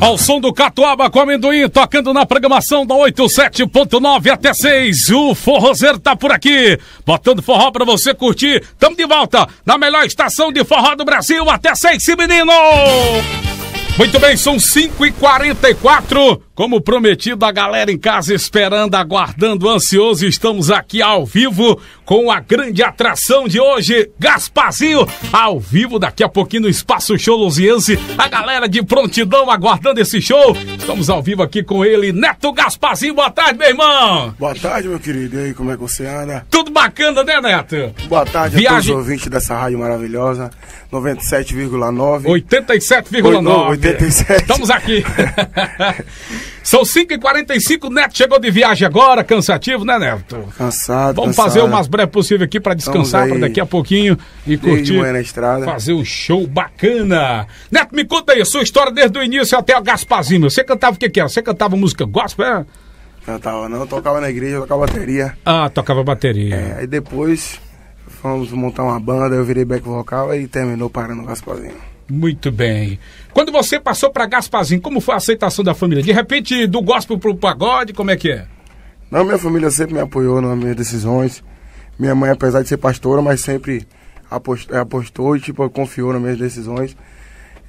Ao som do Catuaba com amendoim, tocando na programação da 87.9 até 6. O forrozeiro tá por aqui, botando forró pra você curtir. Tamo de volta na melhor estação de forró do Brasil até 6, menino! Muito bem, são 5h44. Como prometido, a galera em casa esperando, aguardando, ansioso. Estamos aqui ao vivo com a grande atração de hoje, Gasparzinho, ao vivo daqui a pouquinho no Espaço Show Lusiense. A galera de prontidão aguardando esse show. Estamos ao vivo aqui com ele, Neto Gasparzinho. Boa tarde, meu irmão. Boa tarde, meu querido. E aí, como é que você anda? Tudo bacana, né, Neto? Boa tarde Viagem... a todos os ouvintes dessa rádio maravilhosa, 97,9. 87,9. 87. Estamos aqui. São 5h45, Neto chegou de viagem agora, cansativo, né, Neto? Cansado. Vamos cansado. fazer o mais breve possível aqui para descansar, para daqui a pouquinho e curtir. Na estrada. Fazer um show bacana. Neto, me conta aí a sua história desde o início até o Gasparzinho. Você cantava o que, que era? Você cantava música gospel? Era? É? Cantava, não, tocava na igreja, tocava bateria. Ah, tocava bateria. É, aí depois fomos montar uma banda, eu virei back vocal e terminou parando o Gasparzinho. Muito bem. Quando você passou para Gasparzinho, como foi a aceitação da família? De repente, do gospel para o pagode, como é que é? Não, minha família sempre me apoiou nas minhas decisões. Minha mãe, apesar de ser pastora, mas sempre apostou, eh, apostou e tipo, confiou nas minhas decisões.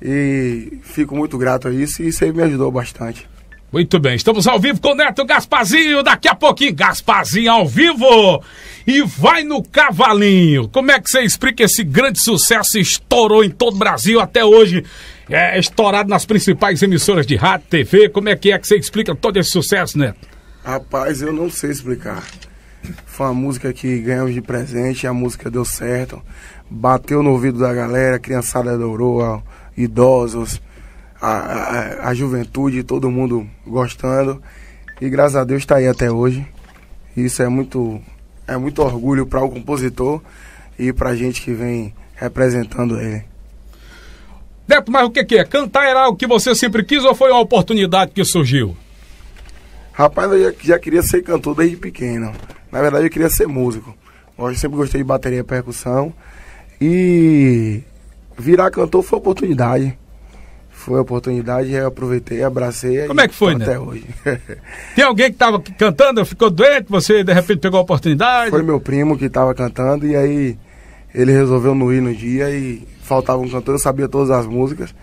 E fico muito grato a isso e sempre me ajudou bastante. Muito bem, estamos ao vivo com o Neto Gaspazinho, daqui a pouquinho, Gaspazinho ao vivo! E vai no cavalinho! Como é que você explica esse grande sucesso estourou em todo o Brasil até hoje? É estourado nas principais emissoras de rádio, TV, como é que é que você explica todo esse sucesso, Neto? Rapaz, eu não sei explicar. Foi uma música que ganhamos de presente, a música deu certo, bateu no ouvido da galera, a criançada adorou, idosos a, a, a juventude, todo mundo gostando. E graças a Deus está aí até hoje. Isso é muito, é muito orgulho para o compositor e para a gente que vem representando ele. Neto mas o que, que é? Cantar era o que você sempre quis ou foi uma oportunidade que surgiu? Rapaz, eu já, já queria ser cantor desde pequeno. Na verdade, eu queria ser músico. Eu sempre gostei de bateria e percussão. E virar cantor foi oportunidade foi a oportunidade, eu aproveitei, abracei. Como é que foi, né? Até hoje. Tem alguém que estava cantando, ficou doente, você de repente pegou a oportunidade? Foi meu primo que estava cantando e aí ele resolveu não ir no dia e faltava um cantor, eu sabia todas as músicas.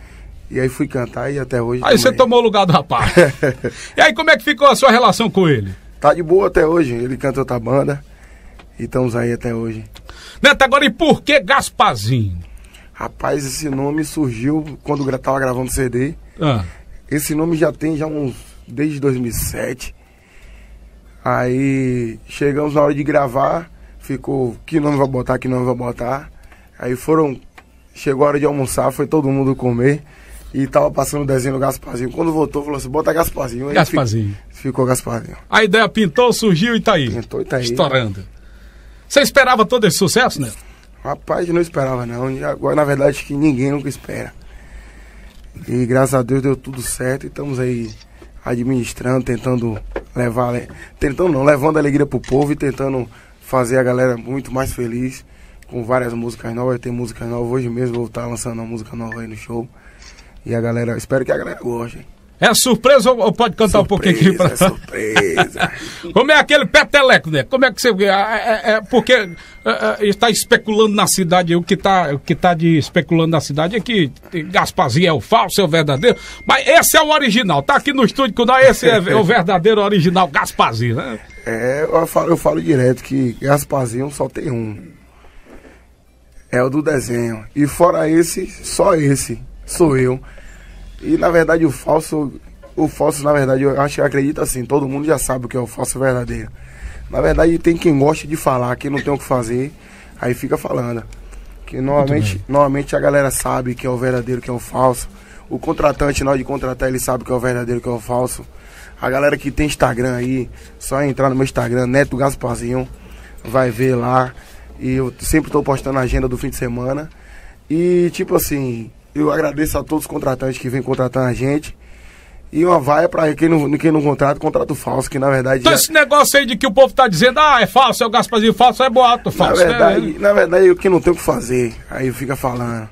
E aí fui cantar e até hoje. Aí também. você tomou o lugar do rapaz. e aí como é que ficou a sua relação com ele? Tá de boa até hoje, ele canta outra banda e estamos aí até hoje. Neto, agora e por que Gaspazinho? Rapaz, esse nome surgiu quando eu tava gravando CD. Ah. Esse nome já tem já uns desde 2007. Aí chegamos na hora de gravar, ficou que nome vai botar, que nome vai botar. Aí foram chegou a hora de almoçar, foi todo mundo comer. E tava passando o desenho do Gasparzinho. Quando voltou, falou assim: bota Gasparzinho. Aí Gasparzinho. Ficou, ficou Gasparzinho. A ideia pintou, surgiu e tá aí. Pintou e tá aí. Estourando. Você esperava todo esse sucesso, né? Rapaz, não esperava não. E agora, na verdade, que ninguém nunca espera. E graças a Deus deu tudo certo e estamos aí administrando, tentando levar, tentando não, levando alegria pro povo e tentando fazer a galera muito mais feliz com várias músicas novas. Tem música nova hoje mesmo, vou estar lançando uma música nova aí no show. E a galera, espero que a galera goste. É surpresa ou pode cantar surpresa, um pouquinho aqui pra... É surpresa. Como é aquele peteleco, né? Como é que você. É, é, é porque é, é, está especulando na cidade, o que está que tá de especulando na cidade é que Gasparzinho é o falso, é o verdadeiro. Mas esse é o original, tá aqui no estúdio com nós, esse é o verdadeiro original, Gasparzinho, né? É, eu falo, eu falo direto que Gasparzinho só tem um. É o do desenho. E fora esse, só esse. Sou eu. E na verdade o falso, o falso na verdade eu acho que acredita assim, todo mundo já sabe o que é o falso verdadeiro. Na verdade tem quem gosta de falar, quem não tem o que fazer, aí fica falando. Que normalmente, normalmente a galera sabe que é o verdadeiro, que é o falso. O contratante, na hora de contratar, ele sabe que é o verdadeiro, que é o falso. A galera que tem Instagram aí, só entrar no meu Instagram, Neto Gasparzinho, vai ver lá. E eu sempre estou postando a agenda do fim de semana. E tipo assim, eu agradeço a todos os contratantes que vêm contratar a gente. E uma vaia para quem não, quem não contrata, contrato falso, que na verdade. Então, já... esse negócio aí de que o povo tá dizendo, ah, é falso, é o Gaspazinho falso, é boato falso. Na é verdade, né? na verdade o que não tem o que fazer, aí fica falando.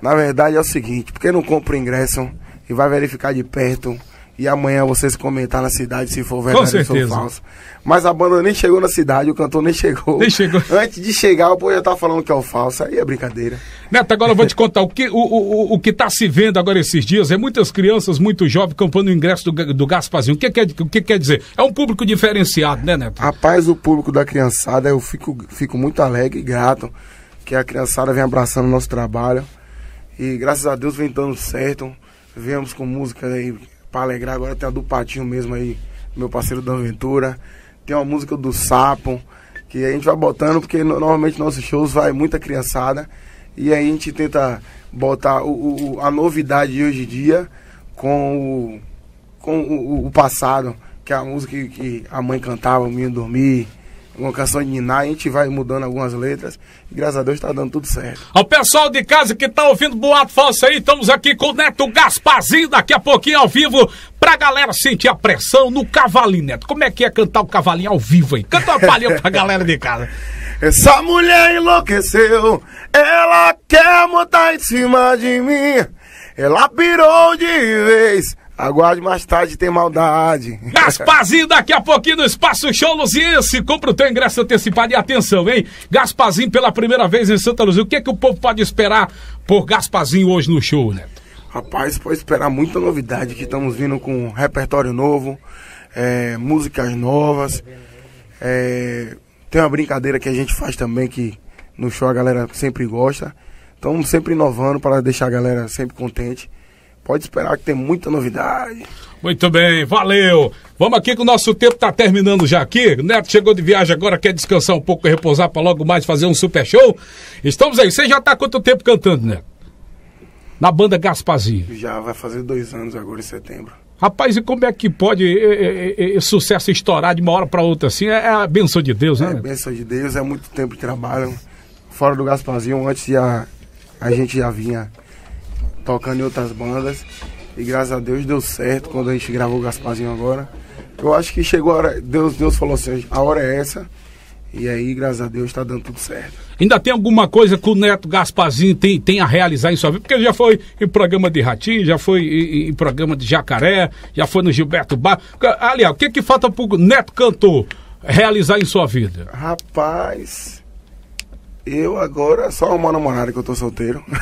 Na verdade é o seguinte: porque não compra o ingresso e vai verificar de perto e amanhã vocês comentar na cidade se for verdade ou for falso. Mas a banda nem chegou na cidade, o cantor nem chegou. Nem chegou. Antes de chegar, o povo já tá falando que é o falso. Aí é brincadeira. Neto, agora eu vou te contar. O que, o, o, o que tá se vendo agora esses dias é muitas crianças, muito jovens, comprando o ingresso do, do Gasparzinho. O que, quer, o que quer dizer? É um público diferenciado, né, Neto? Rapaz, o público da criançada, eu fico, fico muito alegre e grato que a criançada vem abraçando o nosso trabalho. E graças a Deus vem dando certo. Viemos com música aí pra alegrar. Agora tem a do Patinho mesmo aí, meu parceiro da Aventura. Tem uma música do Sapo, que a gente vai botando, porque no, normalmente nossos shows vai muita criançada. E aí a gente tenta botar o, o a novidade de hoje em dia com o, com o, o passado, que é a música que, que a mãe cantava, o menino dormir uma canção de Niná, a gente vai mudando algumas letras e graças a Deus está dando tudo certo. Ao pessoal de casa que está ouvindo Boato Falso aí, estamos aqui com o Neto Gasparzinho, daqui a pouquinho ao vivo, pra galera sentir a pressão no cavalinho, Neto. Como é que é cantar o cavalinho ao vivo aí? Canta uma palhinha pra galera de casa. Essa mulher enlouqueceu, ela quer montar em cima de mim, ela pirou de vez, Aguarde mais tarde, tem maldade. Gaspazinho, daqui a pouquinho no Espaço Show Luziense. Compra o teu ingresso antecipado e atenção, hein? Gaspazinho pela primeira vez em Santa Luzia. O que é que o povo pode esperar por Gaspazinho hoje no show, né? Rapaz, pode esperar muita novidade, que estamos vindo com um repertório novo, é, músicas novas. É, tem uma brincadeira que a gente faz também, que no show a galera sempre gosta. Estamos sempre inovando para deixar a galera sempre contente. Pode esperar que tem muita novidade. Muito bem, valeu. Vamos aqui que o nosso tempo está terminando já aqui. O Neto chegou de viagem agora, quer descansar um pouco e repousar para logo mais fazer um super show. Estamos aí. Você já está quanto tempo cantando, Neto? Na banda Gasparzinho. Já, vai fazer dois anos agora em setembro. Rapaz, e como é que pode é, é, é, sucesso estourar de uma hora para outra assim? É, é a benção de Deus, né? É a benção de Deus, é muito tempo de trabalho. Fora do Gasparzinho, antes já, a gente já vinha tocando em outras bandas. E graças a Deus deu certo quando a gente gravou o Gasparzinho agora. Eu acho que chegou a hora, Deus, Deus falou assim, a hora é essa. E aí, graças a Deus, está dando tudo certo. Ainda tem alguma coisa que o Neto Gasparzinho tem, tem a realizar em sua vida? Porque ele já foi em programa de Ratinho, já foi em, em programa de Jacaré, já foi no Gilberto Bar. Aliás, o que, que falta para o Neto Cantor realizar em sua vida? Rapaz, eu agora só uma namorada que eu tô solteiro.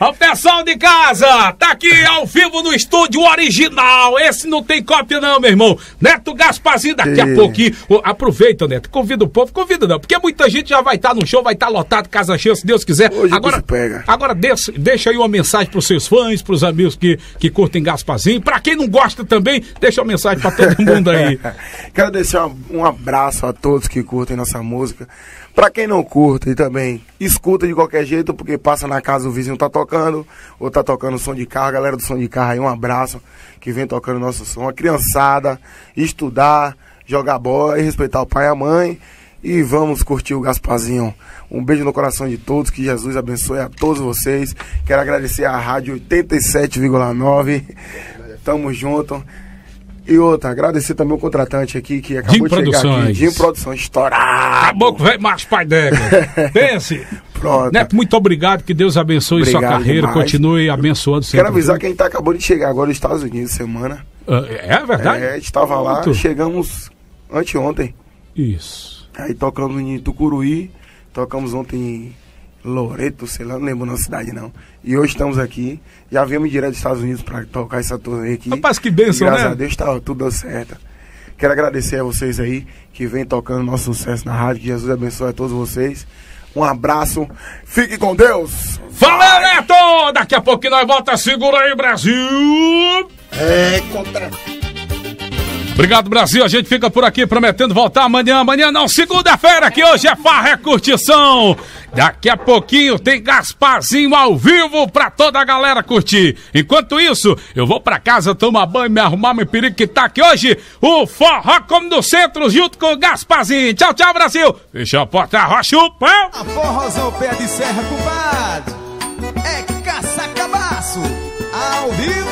o pessoal de casa, tá aqui ao vivo no estúdio original. Esse não tem cópia não, meu irmão. Neto Gasparzinho daqui e... a pouquinho. Aproveita, Neto. Convida o povo, convida não, porque muita gente já vai estar tá no show, vai estar tá lotado, casa cheia, se Deus quiser. Hoje agora pega. Agora deixa, deixa, aí uma mensagem pros seus fãs, pros amigos que que curtem Gasparzinho. Pra quem não gosta também, deixa uma mensagem pra todo mundo aí. Quero deixar um abraço a todos que curtem nossa música. Para quem não curta e também escuta de qualquer jeito, porque passa na casa o vizinho tá tocando, ou tá tocando som de carro, a galera do som de carro aí, um abraço, que vem tocando nosso som. A criançada, estudar, jogar bola e respeitar o pai e a mãe. E vamos curtir o Gaspazinho. Um beijo no coração de todos, que Jesus abençoe a todos vocês. Quero agradecer à Rádio 87,9. Tamo junto. E outra, agradecer também o contratante aqui que acabou Jim de chegar Produções. aqui. Jim Produções, estourado. o velho Márcio Paidega. Pense. Pronto. Neto, muito obrigado, que Deus abençoe obrigado sua carreira, demais. continue abençoando sempre. Quero avisar quem está acabou de chegar agora nos Estados Unidos, semana. É, é verdade? É, a gente estava lá, chegamos anteontem. Isso. Aí tocamos em Tucuruí, tocamos ontem em Loreto, sei lá, não lembro a cidade não. E hoje estamos aqui, já viemos direto dos Estados Unidos para tocar essa turnê aqui. Rapaz, que bênção, graças né? Graças a Deus tá, tudo deu certo. Quero agradecer a vocês aí que vem tocando nosso sucesso na rádio. Que Jesus abençoe a todos vocês. Um abraço, fique com Deus. Valeu, Neto! Daqui a pouco nós volta, segura aí, Brasil! É, contra. Obrigado, Brasil. A gente fica por aqui prometendo voltar amanhã. Amanhã não, segunda-feira, que hoje é farra, é curtição. Daqui a pouquinho tem Gasparzinho ao vivo pra toda a galera curtir. Enquanto isso, eu vou pra casa tomar banho, me arrumar, meu perigo que tá aqui hoje. O Forró Como do Centro, junto com o Gasparzinho. Tchau, tchau, Brasil. Fechou a porta, arrocha o pão. A forrozão pé de serra, cubado. É caça-cabaço. Ao vivo.